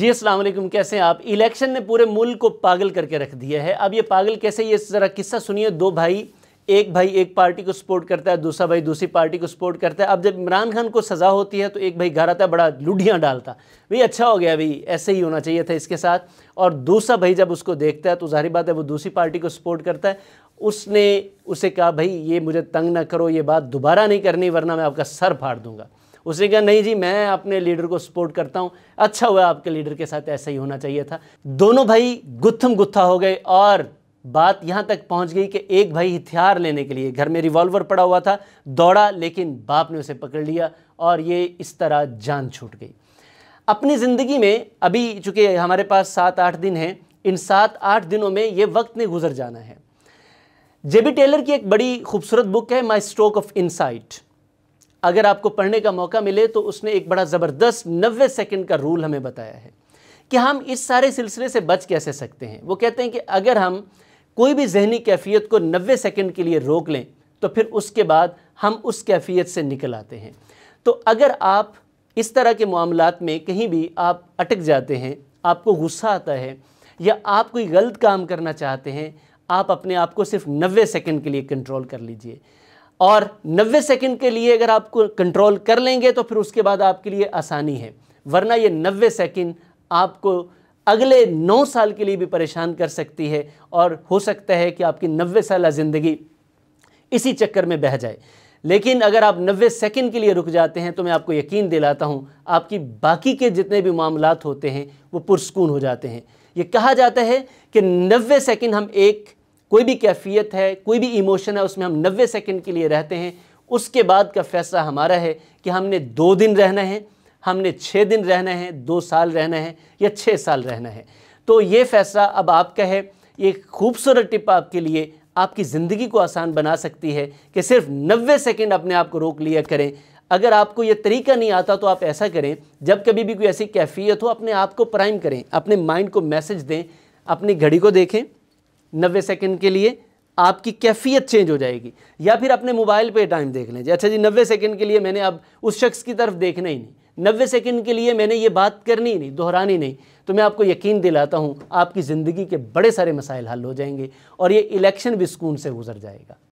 जी वालेकुम कैसे हैं आप इलेक्शन ने पूरे मुल्क को पागल करके रख दिया है अब ये पागल कैसे ये ज़रा किस्सा सुनिए दो भाई एक भाई एक पार्टी को सपोर्ट करता है दूसरा भाई दूसरी पार्टी को सपोर्ट करता है अब जब इमरान खान को सज़ा होती है तो एक भाई घर आता है बड़ा लुढ़ियाँ डालता भाई अच्छा हो गया भाई ऐसे ही होना चाहिए था इसके साथ और दूसरा भाई जब उसको देखता है तो जाहिर बात है वो दूसरी पार्टी को सपोर्ट करता है उसने उसे कहा भाई ये मुझे तंग ना करो ये बात दोबारा नहीं करनी वरना मैं आपका सर फाड़ दूँगा उसने कहा नहीं जी मैं अपने लीडर को सपोर्ट करता हूँ अच्छा हुआ आपके लीडर के साथ ऐसा ही होना चाहिए था दोनों भाई गुत्थम गुत्था हो गए और बात यहाँ तक पहुँच गई कि एक भाई हथियार लेने के लिए घर में रिवॉल्वर पड़ा हुआ था दौड़ा लेकिन बाप ने उसे पकड़ लिया और ये इस तरह जान छूट गई अपनी ज़िंदगी में अभी चूँकि हमारे पास सात आठ दिन हैं इन सात आठ दिनों में ये वक्त ने गुजर जाना है जेबी टेलर की एक बड़ी खूबसूरत बुक है माई स्ट्रोक ऑफ इनसाइट अगर आपको पढ़ने का मौका मिले तो उसने एक बड़ा ज़बरदस्त नब्बे सेकंड का रूल हमें बताया है कि हम इस सारे सिलसिले से बच कैसे सकते हैं वो कहते हैं कि अगर हम कोई भी जहनी कैफियत को नबे सेकेंड के लिए रोक लें तो फिर उसके बाद हम उस कैफियत से निकल आते हैं तो अगर आप इस तरह के मामलों में कहीं भी आप अटक जाते हैं आपको गुस्सा आता है या आप कोई गलत काम करना चाहते हैं आप अपने आप को सिर्फ नब्बे सेकंड के लिए कंट्रोल कर लीजिए और 90 सेकंड के लिए अगर आपको कंट्रोल कर लेंगे तो फिर उसके बाद आपके लिए आसानी है वरना ये 90 सेकंड आपको अगले 9 साल के लिए भी परेशान कर सकती है और हो सकता है कि आपकी 90 साल ज़िंदगी इसी चक्कर में बह जाए लेकिन अगर आप 90 सेकंड के लिए रुक जाते हैं तो मैं आपको यकीन दिलाता हूँ आपकी बाकी के जितने भी मामला होते हैं वो पुरस्कून हो जाते हैं ये कहा जाता है कि नबे सेकेंड हम एक कोई भी कैफियत है कोई भी इमोशन है उसमें हम नबे सेकेंड के लिए रहते हैं उसके बाद का फैसला हमारा है कि हमने दो दिन रहना है हमने छः दिन रहना है दो साल रहना है या छः साल रहना है तो ये फैसला अब आपका है ये खूबसूरत टिप आपके लिए आपकी ज़िंदगी को आसान बना सकती है कि सिर्फ नब्बे सेकेंड अपने आप को रोक लिया करें अगर आपको ये तरीका नहीं आता तो आप ऐसा करें जब कभी भी कोई ऐसी कैफियत हो अपने आप को प्राइम करें अपने माइंड को मैसेज दें अपनी घड़ी को देखें नब्बे सेकेंड के लिए आपकी कैफियत चेंज हो जाएगी या फिर अपने मोबाइल पे टाइम देख लें अच्छा जी नब्बे सेकेंड के लिए मैंने अब उस शख्स की तरफ देखना ही नहीं नब्बे सेकेंड के लिए मैंने ये बात करनी ही नहीं दोहरानी नहीं तो मैं आपको यकीन दिलाता हूँ आपकी ज़िंदगी के बड़े सारे मसाइल हल हो जाएंगे और ये इलेक्शन भी सुकून से गुजर जाएगा